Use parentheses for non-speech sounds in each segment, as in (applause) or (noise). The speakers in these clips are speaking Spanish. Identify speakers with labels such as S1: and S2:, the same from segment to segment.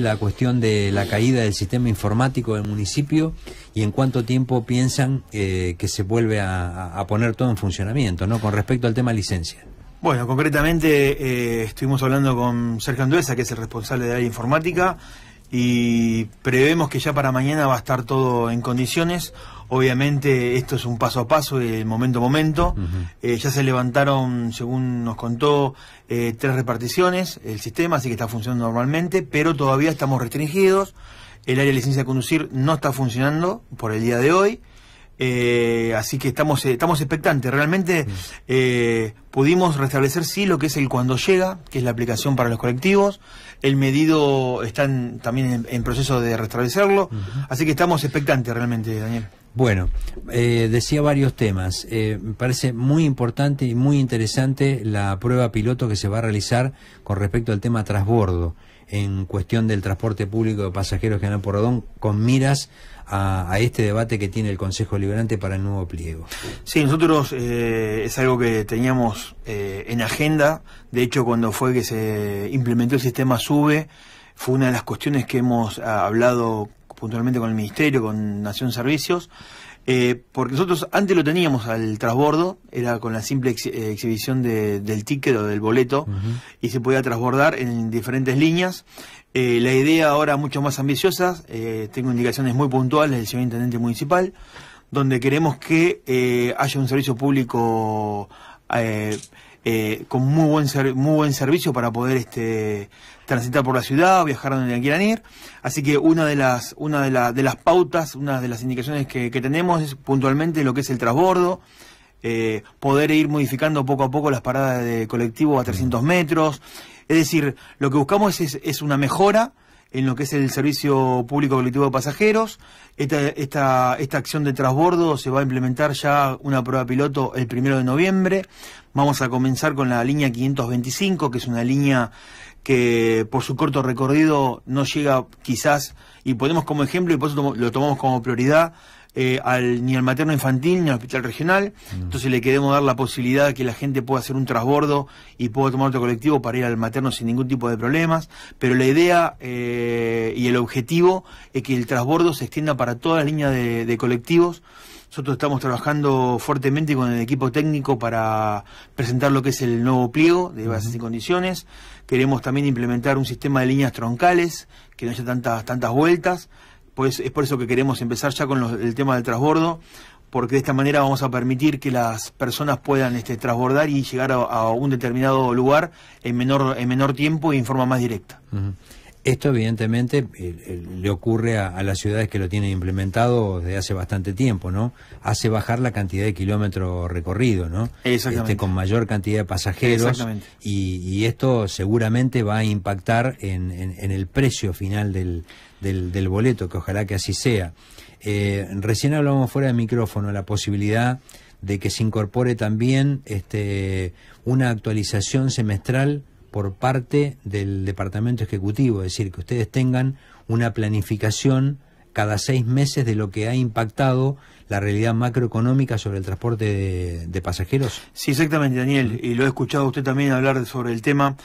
S1: la cuestión de la caída del sistema informático del municipio y en cuánto tiempo piensan eh, que se vuelve a, poner todo en funcionamiento, ¿no? Con respecto al tema licencia.
S2: Bueno, concretamente eh, estuvimos hablando con Sergio Anduesa, que es el responsable de área informática, y prevemos que ya para mañana va a estar todo en condiciones. Obviamente esto es un paso a paso, de momento a momento. Eh, ya se levantaron, según nos contó, eh, tres reparticiones, el sistema, así que está funcionando normalmente, pero todavía estamos restringidos. El área de licencia de conducir no está funcionando por el día de hoy. Eh, así que estamos, eh, estamos expectantes. Realmente eh, pudimos restablecer sí lo que es el cuando llega, que es la aplicación para los colectivos. El medido está también en, proceso de restablecerlo. Así que estamos expectantes realmente, Daniel.
S1: Bueno, decía varios temas. me parece muy importante y muy interesante la prueba piloto que se va a realizar con respecto al tema trasbordo en cuestión del transporte público de pasajeros General Porredón con miras a, este debate que tiene el Consejo Liberante para el nuevo pliego. Sí, nosotros
S2: eh, es algo que teníamos eh, en agenda. De hecho, cuando fue que se implementó el sistema SUBE, fue una de las cuestiones que hemos ah, hablado puntualmente con el Ministerio, con Nación Servicios. Eh, porque nosotros antes lo teníamos al transbordo, era con la simple eh, exhibición del ticket o del boleto, y se podía transbordar en diferentes líneas. Eh, la idea ahora mucho más ambiciosa, tengo indicaciones muy puntuales del señor Intendente Municipal, donde queremos que haya un servicio público eh, con muy buen, muy buen servicio para poder este, transitar por la ciudad, viajar donde quieran ir. Así que una de las, una de, de las pautas, una de las indicaciones que, tenemos es puntualmente lo que es el transbordo. Eh, poder ir modificando poco a poco las paradas de colectivo a 300 metros. Es decir, lo que buscamos es, es una mejora en lo que es el servicio público colectivo de pasajeros. Esta, esta, esta acción de transbordo se va a implementar ya una prueba piloto el primero de noviembre. Vamos a comenzar con la línea 525, que es una línea que por su corto recorrido no llega quizás, y ponemos como ejemplo, y por eso lo tomamos como prioridad, eh, ni al materno infantil ni al hospital regional. Mm. Entonces le queremos dar la posibilidad de que la gente pueda hacer un trasbordo y pueda tomar otro colectivo para ir al materno sin ningún tipo de problemas. Pero la idea eh, y el objetivo es que el trasbordo se extienda para todas las líneas de, colectivos. Nosotros estamos trabajando fuertemente con el equipo técnico para presentar lo que es el nuevo pliego de bases y condiciones. Queremos también implementar un sistema de líneas troncales, que no haya tantas, tantas vueltas. Pues es por eso que queremos empezar ya con el tema del transbordo, porque de esta manera vamos a permitir que las personas puedan este, transbordar y llegar a, un determinado lugar en menor, en menor tiempo y
S1: en forma más directa. Esto evidentemente eh, eh, le ocurre a, las ciudades que lo tienen implementado desde hace bastante tiempo, ¿no? Hace bajar la cantidad de kilómetros recorridos, ¿no? Este, con mayor cantidad de pasajeros. Y, esto seguramente va a impactar en, el precio final del, boleto, que ojalá que así sea. Eh, recién hablábamos fuera de micrófono la posibilidad de que se incorpore también este, una actualización semestral por parte del departamento ejecutivo, es decir, que ustedes tengan una planificación cada seis meses de lo que ha impactado la realidad macroeconómica sobre el transporte de, pasajeros.
S2: Sí, exactamente, Daniel, y lo he escuchado usted también hablar sobre el tema.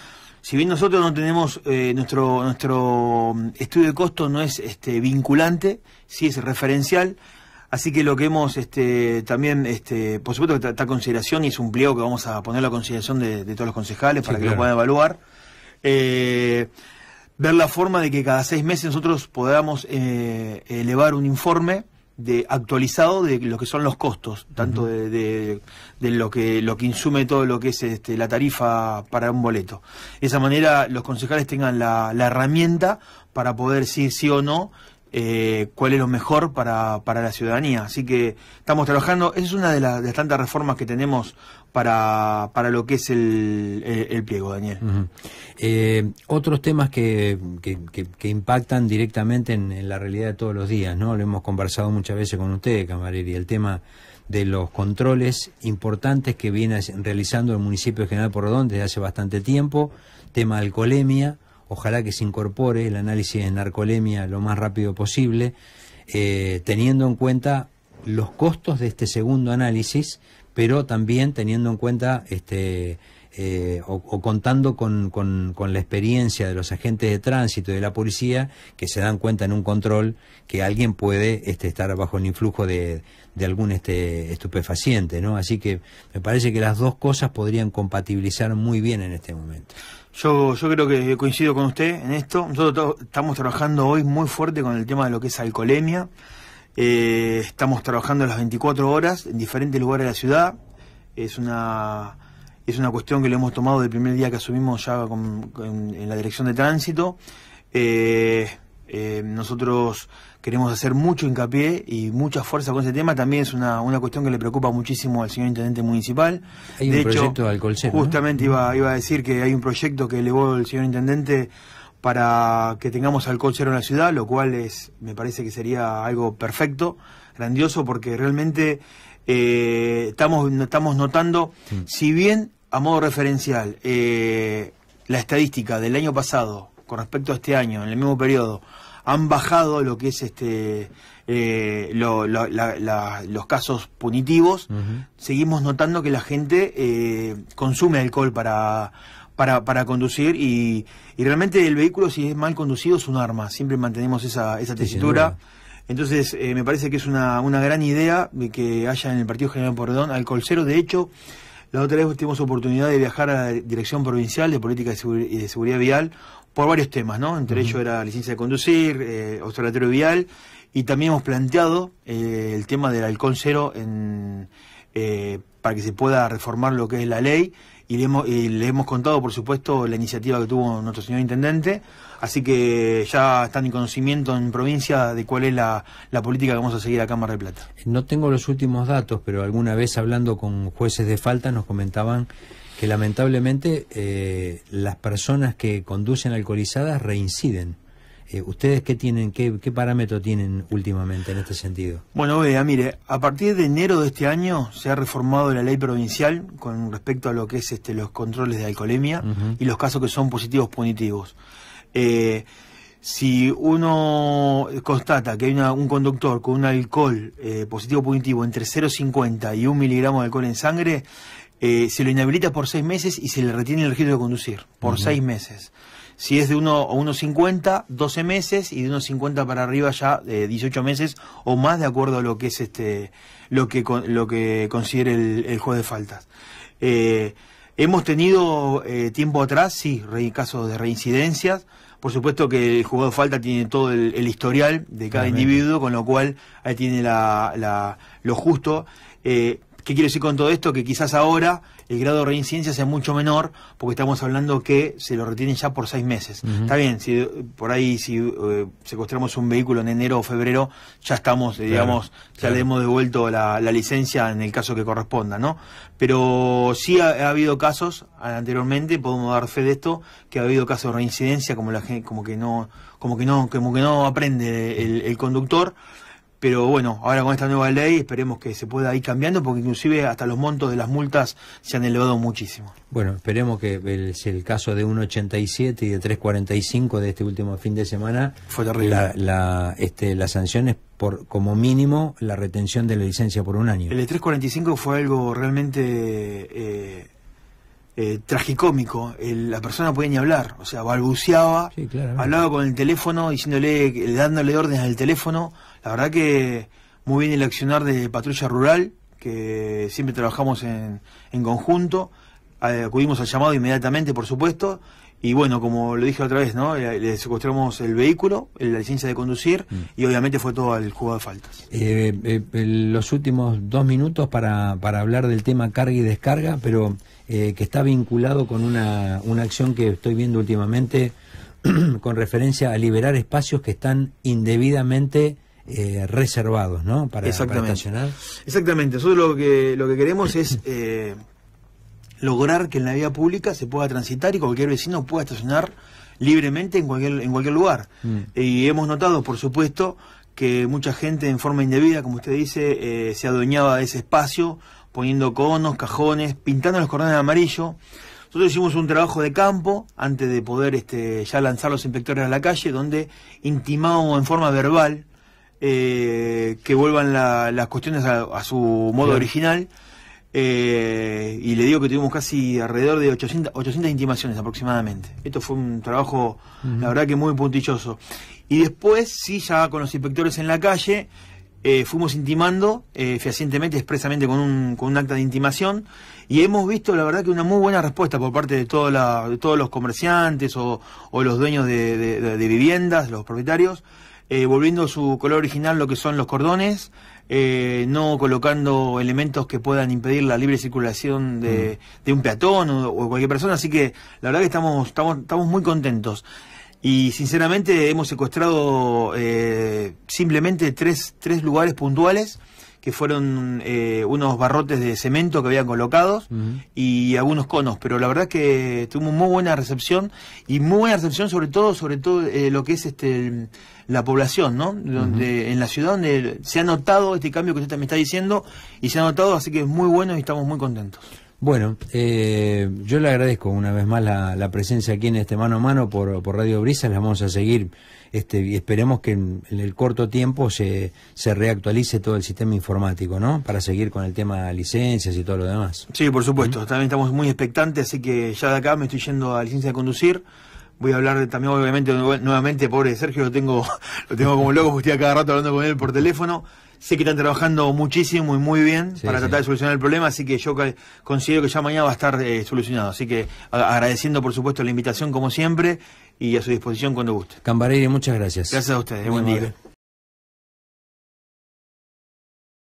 S2: Si bien nosotros no tenemos eh, nuestro nuestro mm, estudio de costo no es este vinculante, sí es referencial, Así que lo que hemos este, también, este, por supuesto que está consideración y es un pliego que vamos a poner a consideración de, todos los concejales para que lo puedan evaluar. Eh, ver la forma de que cada seis meses nosotros podamos eh, elevar un informe de actualizado de lo que son los costos, tanto de, de, lo que lo que insume todo lo que es este, la tarifa para un boleto. De esa manera los concejales tengan la, la herramienta para poder decir sí o no eh, cuál es lo mejor para, la ciudadanía. Así que estamos trabajando, es una de las, tantas reformas que tenemos
S1: para, lo que es el, pliego, Daniel. Eh, otros temas que, impactan directamente en, la realidad de todos los días, ¿no? Lo hemos conversado muchas veces con usted, y el tema de los controles importantes que viene realizando el municipio de General Porodón desde hace bastante tiempo, tema de alcoholemia, ojalá que se incorpore el análisis de narcolemia lo más rápido posible, eh, teniendo en cuenta los costos de este segundo análisis, pero también teniendo en cuenta este, eh, o, contando con, la experiencia de los agentes de tránsito y de la policía que se dan cuenta en un control que alguien puede este, estar bajo el influjo de, algún este, estupefaciente, ¿no? Así que me parece que las dos cosas podrían compatibilizar muy bien en este momento.
S2: Yo, yo creo que coincido con usted en esto. Nosotros estamos trabajando hoy muy fuerte con el tema de lo que es alcoholemia. Eh, estamos trabajando las 24 horas en diferentes lugares de la ciudad. Es una es una cuestión que le hemos tomado del primer día que asumimos ya en la dirección de tránsito. Eh, eh, nosotros queremos hacer mucho hincapié y mucha fuerza con ese tema. También es una, cuestión que le preocupa muchísimo al señor intendente municipal. Hay un proyecto de Justamente iba, a decir que hay un proyecto que elevó el señor intendente para que tengamos alcohol cero en la ciudad, lo cual es, me parece que sería algo perfecto, grandioso, porque realmente eh, estamos, estamos notando, mm. si bien a modo referencial, eh, la estadística del año pasado con respecto a este año, en el mismo periodo, han bajado lo que es este eh, los casos punitivos, seguimos notando que la gente eh, consume alcohol para, para, conducir y, y, realmente el vehículo si es mal conducido es un arma, siempre mantenemos esa, esa tesitura. entonces, me parece que es una, gran idea que haya en el Partido General Pordón alcohol cero. De hecho, la otra vez tuvimos oportunidad de viajar a la Dirección Provincial de Política y de Seguridad Vial por varios temas, ¿no? Entre ellos era licencia de conducir, eh, observatorio vial, y también hemos planteado eh, el tema del halcón cero en, eh, para que se pueda reformar lo que es la ley y le, hemos, contado, por supuesto, la iniciativa que tuvo nuestro señor intendente. Así que ya están en conocimiento en provincia de cuál es la, política que vamos a seguir a en Mar del Plata.
S1: No tengo los últimos datos, pero alguna vez hablando con jueces de falta nos comentaban que lamentablemente eh, las personas que conducen alcoholizadas reinciden. Eh, ¿Ustedes qué tienen, qué, parámetro tienen últimamente en este sentido?
S2: Bueno, vea, mire, a partir de enero de este año se ha reformado la ley provincial con respecto a lo que es este, los controles de alcoholemia y los casos que son positivos punitivos. Eh, si uno constata que hay un conductor con un alcohol eh, positivo punitivo entre 0,50 y 1 miligramo de alcohol en sangre, eh, se lo inhabilita por seis meses y se le retiene el registro de conducir por seis meses. Si es de 1 o 1,50, 12 meses y de 1,50 para arriba ya 18 eh, meses o más de acuerdo a lo que es este lo que lo que considere el, juego juez de faltas. Eh, hemos tenido eh, tiempo atrás, sí, casos de reincidencias. Por supuesto que el jugador falta tiene todo el, historial de cada individuo, con lo cual ahí tiene lo justo. ¿Qué quiero decir con todo esto? Que quizás ahora el grado de reincidencia sea mucho menor, porque estamos hablando que se lo retienen ya por seis meses. Está bien, si eh, por ahí si eh, secuestramos un vehículo en enero o febrero, ya estamos, digamos, ya le hemos devuelto la, licencia en el caso que corresponda, ¿no? Pero sí ha, habido casos anteriormente, podemos dar fe de esto, que ha habido casos de reincidencia como la como que no, como que no, como que no aprende el conductor pero bueno, ahora con esta nueva ley esperemos que se pueda ir cambiando porque inclusive hasta los montos de las multas
S1: se han elevado muchísimo. Bueno, esperemos que el, el caso de 1.87 y de 3.45 de este último fin de semana fue La, este, las sanciones por como mínimo la retención de la licencia por un año.
S2: El de 3.45 fue algo realmente... Eh, eh, tragicómico. la persona no podía ni hablar, o sea, balbuceaba, hablaba con el teléfono, diciéndole, dándole órdenes al teléfono. La verdad que muy bien el accionar de Patrulla Rural, que siempre trabajamos en, en conjunto. Acudimos al llamado inmediatamente, por supuesto, y bueno, como lo dije otra vez, ¿no? Eh, le secuestramos el vehículo, la licencia de conducir mm. y obviamente fue todo al juego
S1: de faltas. Eh, eh, los últimos dos minutos para, para hablar del tema carga y descarga, pero que está vinculado con una, acción que estoy viendo últimamente (clears throat) con referencia a liberar espacios que están indebidamente... reservados, ¿no? Para, Exactamente. Para estacionar.
S2: Exactamente. Nosotros lo que, lo que queremos es (clears throat) lograr que en la vía pública se pueda transitar y cualquier vecino pueda estacionar libremente en cualquier, en cualquier lugar. Mm. Y hemos notado, por supuesto, que mucha gente en forma indebida, como usted dice, eh, se adueñaba de ese espacio, poniendo conos, cajones, pintando los cordones de amarillo. Nosotros hicimos un trabajo de campo antes de poder este, ya lanzar los inspectores a la calle, donde intimamos en forma verbal eh, que vuelvan las cuestiones a, su modo original eh, y le digo que tuvimos casi alrededor de 800, intimaciones aproximadamente. Esto fue un trabajo, la verdad que muy puntilloso. Y después, sí, ya con los inspectores en la calle, eh, fuimos intimando eh, fehacientemente, expresamente con un, un acta de intimación, y hemos visto, la verdad, que una muy buena respuesta por parte de, todos los comerciantes o, los dueños de, viviendas, los propietarios, eh, volviendo a su color original lo que son los cordones, eh, no colocando elementos que puedan impedir la libre circulación de, mm. un peatón o, cualquier persona. Así que la verdad que estamos, estamos, estamos muy contentos. Y sinceramente hemos secuestrado eh, simplemente tres, tres lugares puntuales que fueron eh, unos barrotes de cemento que habían colocado y algunos conos, pero la verdad es que tuvo muy buena recepción y muy buena recepción sobre todo, sobre todo eh, lo que es este la población, ¿no? Donde en la ciudad donde se ha notado este cambio que usted me está diciendo y se ha notado, así que es muy bueno y estamos muy contentos.
S1: Bueno, eh, yo le agradezco una vez más la, presencia aquí en este mano a mano por, Radio Brisa, La vamos a seguir este, y esperemos que en, el corto tiempo se, se reactualice todo el sistema informático, ¿no? Para seguir con el tema de licencias y todo lo demás. Sí,
S2: por supuesto. También estamos muy expectantes, así que ya de acá me estoy yendo a licencia de conducir voy a hablar también obviamente nuevamente, pobre Sergio, lo tengo, (laughs) lo tengo como loco, estoy a cada rato hablando con él por teléfono. Sé que están trabajando muchísimo y muy bien para tratar de solucionar el problema, así que yo considero que ya mañana va a estar eh, solucionado. Así que agradeciendo por supuesto la invitación como siempre y a su disposición cuando guste.
S1: Cambarelli, muchas gracias. Gracias a ustedes, buen día.